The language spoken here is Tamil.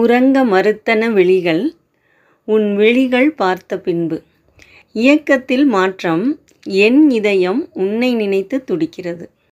உறங்க மறுத்தன விழிகள் உன் விழிகள் பார்த்த பின்பு இயக்கத்தில் மாற்றம் என் இதயம் உன்னை நினைத்து துடிக்கிறது